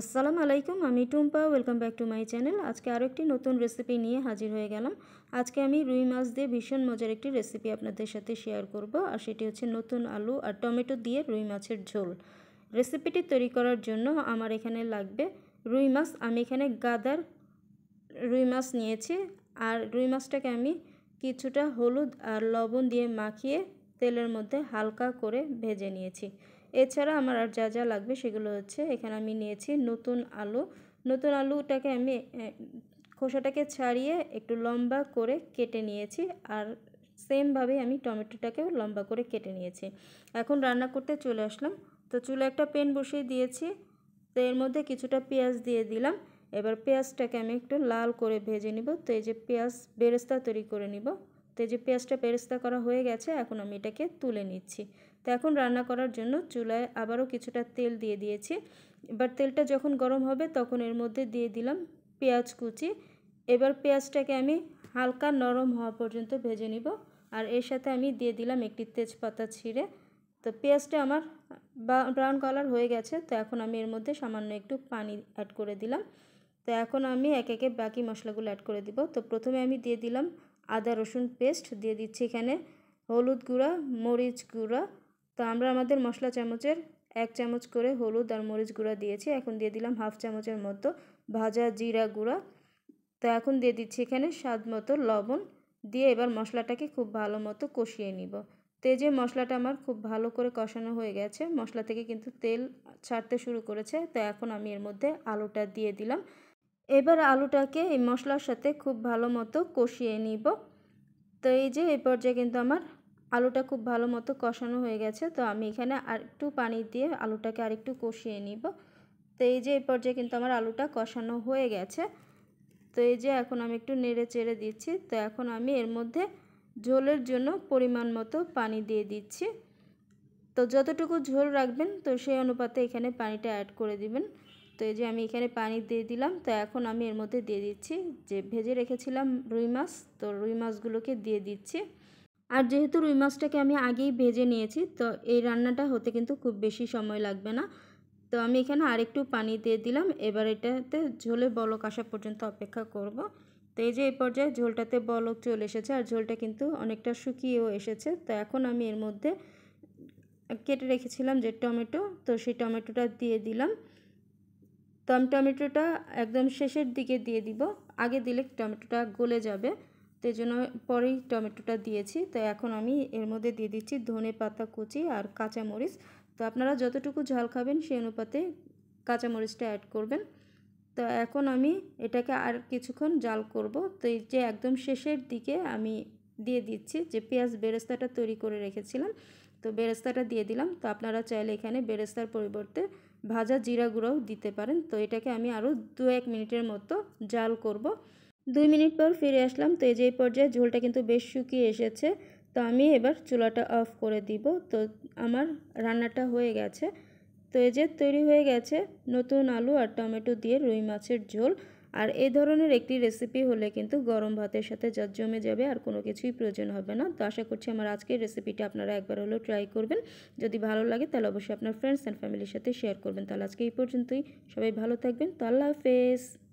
আসসালামু আলাইকুম আমি Tumpa welcome back to my channel আজকে আরও একটি নতুন রেসিপি নিয়ে হাজির হয়ে গেলাম আজকে আমি রুই মাছ দিয়ে ভীষণ মজার একটি রেসিপি আপনাদের সাথে শেয়ার করব আর সেটি হচ্ছে নতুন আলু আর টমেটো দিয়ে রুই মাছের ঝোল রেসিপিটি তৈরি করার জন্য আমার এখানে লাগবে রুই মাছ আমি এখানে গাদার রুই মাছ নিয়েছি আর রুই মাছটাকে আমি কিছুটা হলুদ আর লবণ দিয়ে মাখিয়ে তেলের মধ্যে হালকা করে ভেজে নিয়েছি এছাড়া আমার আর যা যা লাগবে সেগুলো হচ্ছে এখানে আমি নিয়েছি নতুন আলু নতুন আলুটাকে আমি খোসাটাকে ছাড়িয়ে একটু লম্বা করে কেটে নিয়েছি আর সেমভাবে আমি টমেটোটাকেও লম্বা করে কেটে নিয়েছি এখন রান্না করতে চলে আসলাম তো চুলে একটা পেন বসিয়ে দিয়েছি তো এর মধ্যে কিছুটা পেঁয়াজ দিয়ে দিলাম এবার পেঁয়াজটাকে আমি একটু লাল করে ভেজে নিব তো এই যে পেঁয়াজ বেরেস্তা তৈরি করে নিব তো এই যে পেঁয়াজটা বেরেস্তা করা হয়ে গেছে এখন আমি এটাকে তুলে নিচ্ছি তো এখন রান্না করার জন্য চুলায় আবারও কিছুটা তেল দিয়ে দিয়েছি এবার তেলটা যখন গরম হবে তখন এর মধ্যে দিয়ে দিলাম পেঁয়াজ কুচি এবার পেঁয়াজটাকে আমি হালকা নরম হওয়া পর্যন্ত ভেজে নিব আর এর সাথে আমি দিয়ে দিলাম একটি তেজপাতা ছিঁড়ে তো পেঁয়াজটা আমার ব্রাউন কালার হয়ে গেছে তো এখন আমি এর মধ্যে সামান্য একটু পানি অ্যাড করে দিলাম তো এখন আমি এক একে বাকি মশলাগুলো অ্যাড করে দিব তো প্রথমে আমি দিয়ে দিলাম আদা রসুন পেস্ট দিয়ে দিচ্ছি এখানে হলুদ গুঁড়া মরিচ গুঁড়া তো আমরা আমাদের মশলা চামচের এক চামচ করে হলুদ আর মরিচ গুঁড়া দিয়েছি এখন দিয়ে দিলাম হাফ চামচের মতো ভাজা জিরা গুঁড়া তো এখন দিয়ে দিচ্ছি এখানে স্বাদ মতো লবণ দিয়ে এবার মশলাটাকে খুব ভালো মতো কষিয়ে নিব তো এই যে মশলাটা আমার খুব ভালো করে কষানো হয়ে গেছে মশলা থেকে কিন্তু তেল ছাড়তে শুরু করেছে তো এখন আমি এর মধ্যে আলুটা দিয়ে দিলাম এবার আলুটাকে এই মশলার সাথে খুব ভালো মতো কষিয়ে নিব তো এই যে এই পর্যায়ে কিন্তু আমার আলুটা খুব ভালো মতো কষানো হয়ে গেছে তো আমি এখানে আর একটু পানি দিয়ে আলুটাকে আরেকটু কষিয়ে নিব তো এই যে এই পর্যায়ে কিন্তু আমার আলুটা কষানো হয়ে গেছে তো এই যে এখন আমি একটু নেড়ে চেড়ে দিচ্ছি তো এখন আমি এর মধ্যে ঝোলের জন্য পরিমাণ মতো পানি দিয়ে দিচ্ছি তো যতটুকু ঝোল রাখবেন তো সেই অনুপাতে এখানে পানিটা অ্যাড করে দিবেন তো এই যে আমি এখানে পানি দিয়ে দিলাম তো এখন আমি এর মধ্যে দিয়ে দিচ্ছি যে ভেজে রেখেছিলাম রুই মাছ তো রুই মাছগুলোকে দিয়ে দিচ্ছি আর যেহেতু রুই মাছটাকে আমি আগেই ভেজে নিয়েছি তো এই রান্নাটা হতে কিন্তু খুব বেশি সময় লাগবে না তো আমি এখানে আরেকটু পানি দিয়ে দিলাম এবার এটাতে ঝোলে বলক আসা পর্যন্ত অপেক্ষা করব তো এই যে এই পর্যায়ে ঝোলটাতে বলক চলে এসেছে আর ঝোলটা কিন্তু অনেকটা শুকিয়েও এসেছে তো এখন আমি এর মধ্যে কেটে রেখেছিলাম যে টমেটো তো সেই টমেটোটা দিয়ে দিলাম তো আমি টমেটোটা একদম শেষের দিকে দিয়ে দিব আগে দিলে টমেটোটা গলে যাবে তো জন্য পরেই টমেটোটা দিয়েছি তো এখন আমি এর মধ্যে দিয়ে দিচ্ছি ধনে পাতা কুচি আর কাঁচামরিচ তো আপনারা যতটুকু ঝাল খাবেন সেই অনুপাতে কাঁচামরিচটা অ্যাড করবেন তো এখন আমি এটাকে আর কিছুক্ষণ জাল করব তো এই যে একদম শেষের দিকে আমি দিয়ে দিচ্ছি যে পেঁয়াজ বেরেস্তাটা তৈরি করে রেখেছিলাম তো বেরেস্তাটা দিয়ে দিলাম তো আপনারা চাইলে এখানে বেরেস্তার পরিবর্তে ভাজা জিরা গুঁড়াও দিতে পারেন তো এটাকে আমি আরও দু এক মিনিটের মতো জাল করব দুই মিনিট পর ফিরে আসলাম তো এই যে এই পর্যায়ে ঝোলটা কিন্তু বেশ শুকিয়ে এসেছে তো আমি এবার চুলাটা অফ করে দিব তো আমার রান্নাটা হয়ে গেছে তো এই যে তৈরি হয়ে গেছে নতুন আলু আর টমেটো দিয়ে রুই মাছের ঝোল আর এই ধরনের একটি রেসিপি হলে কিন্তু গরম ভাতের সাথে যা জমে যাবে আর কোনো কিছুই প্রয়োজন হবে না তো আশা করছি আমার আজকের রেসিপিটা আপনারা একবার হলেও ট্রাই করবেন যদি ভালো লাগে তাহলে অবশ্যই আপনার ফ্রেন্ডস অ্যান্ড ফ্যামিলির সাথে শেয়ার করবেন তাহলে আজকে এই পর্যন্তই সবাই ভালো থাকবেন তো আল্লাহ হাফেজ